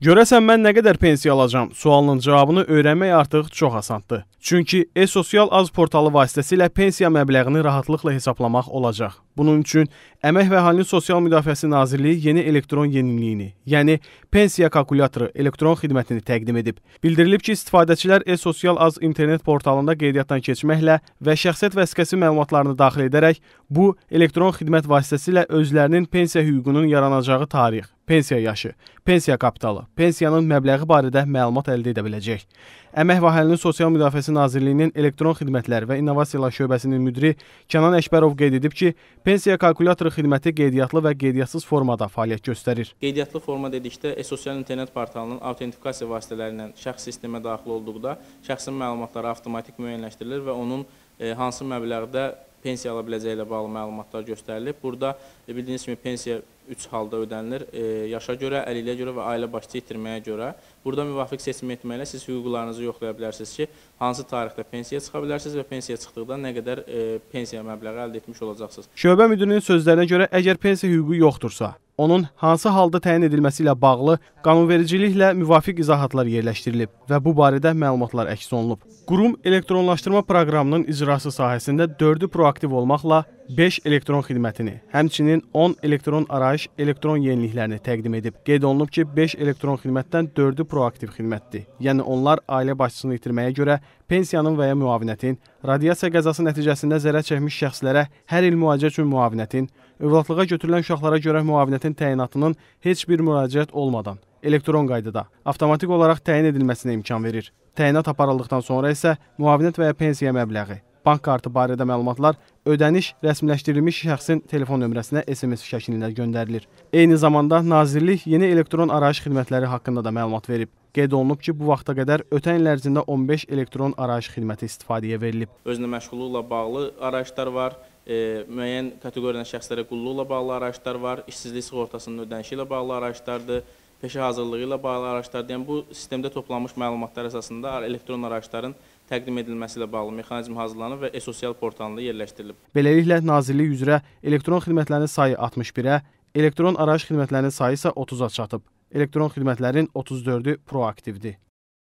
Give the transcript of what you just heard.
Görəsən mən nə qədər pensiya alacağam sualının cavabını öyrənmək artıq çox asandır. Çünki e-sosial az portalı vasitəsilə pensiya məbləğini rahatlıqla hesablamaq olacaq. Bunun üçün Əmək və Əhalinin Sosial Müdafiəsi Nazirliyi yeni elektron yeniliyini, yəni pensiya kalkulyatoru elektron xidmətini təqdim edib. Bildirilib ki, istifadəçilər e-sosial az internet portalında qeydiyyatdan keçməklə və şəxsiyyət vəsiqəsi məlumatlarını daxil edərək bu elektron xidmət vasitəsilə özlərinin pensiya hüququnun yaranacağı tarix pensiya yaşı, pensiya kapitalı, pensiyanın məbləği barədə məlumat əldə edə biləcək. Əmək və Əhalinin Sosial Müdafiəsi Nazirliyinin Elektron Xidmətlər və İnnovasiyalar şöbəsinin müdiri Kənan Əkbərov qeyd edib ki, pensiya kalkulyator xidməti qeydiyyatlı və qeydiyyatsız formada fəaliyyət göstərir. Qeydiyyatlı forma dedikdə e-sosial internet portalının autentifikasiya vasitələri ilə şəxs sistemə daxil olduqda şəxsin məlumatları avtomatik müəyyənləşdirilir və onun e, hansı məbləğdə pensiya ala biləcəyi ilə bağlı məlumatlar göstərilib. Burada e, bildiyiniz kimi pensiya üç halda ödənilir. E, yaşa görə, əlilliyə görə və ailə başçı itirməyə görə. Burada müvafiq seçim etməklə siz hüquqlarınızı yoxlaya bilərsiniz ki, hansı tarixdə pensiyaya çıxa bilərsiniz və pensiyaya çıxdıqda nə qədər e, pensiya məbləği əldə etmiş olacaqsınız. Şöbə müdirinin sözlərinə görə, əgər pensiya hüququ yoxdursa, onun hansı halda təyin edilməsi ilə bağlı qanunvericiliklə müvafiq izahatlar yerləşdirilib və bu barədə məlumatlar əks olunub. Qurum elektronlaşdırma proqramının icrası sahəsində 4-ü proaktiv olmaqla 5 elektron xidmətini, həmçinin 10 elektron arayış elektron yeniliklərini təqdim edib. Qeyd olunub ki, 5 elektron xidmətdən 4-ü proaktiv xidmətdir. Yəni onlar ailə başçısını itirməyə görə pensiyanın və ya müavinətin, radiasiya qəzası nəticəsində zərər çəkmiş şəxslərə hər il müalicə üçün müavinətin, övladlığa götürülən uşaqlara görə müavinətin müraciətin təyinatının heç bir müraciət olmadan elektron qaydada avtomatik olaraq təyin edilməsinə imkan verir. Təyinat aparıldıqdan sonra isə müavinət və ya pensiya məbləği, bank kartı barədə məlumatlar ödəniş rəsmiləşdirilmiş şəxsin telefon nömrəsinə SMS şəklində göndərilir. Eyni zamanda Nazirlik yeni elektron arayış xidmətləri haqqında da məlumat verib. Qeyd olunub ki, bu vaxta qədər ötən il ərzində 15 elektron arayış xidməti istifadəyə verilib. Özünə məşğulluqla bağlı arayışlar var e, müəyyən kateqoriyadan şəxslərə qulluqla bağlı araçlar var, işsizlik sığortasının ödənişi ilə bağlı araçlardır, peşə hazırlığı ilə bağlı araçlardır. Yəni bu sistemdə toplanmış məlumatlar əsasında elektron araçların təqdim edilməsi ilə bağlı mexanizm hazırlanıb və e-sosial portalına yerləşdirilib. Beləliklə Nazirlik üzrə elektron xidmətlərin sayı 61-ə, elektron araç xidmətlərinin sayı isə 30-a çatıb. Elektron xidmətlərin 34-ü proaktivdir.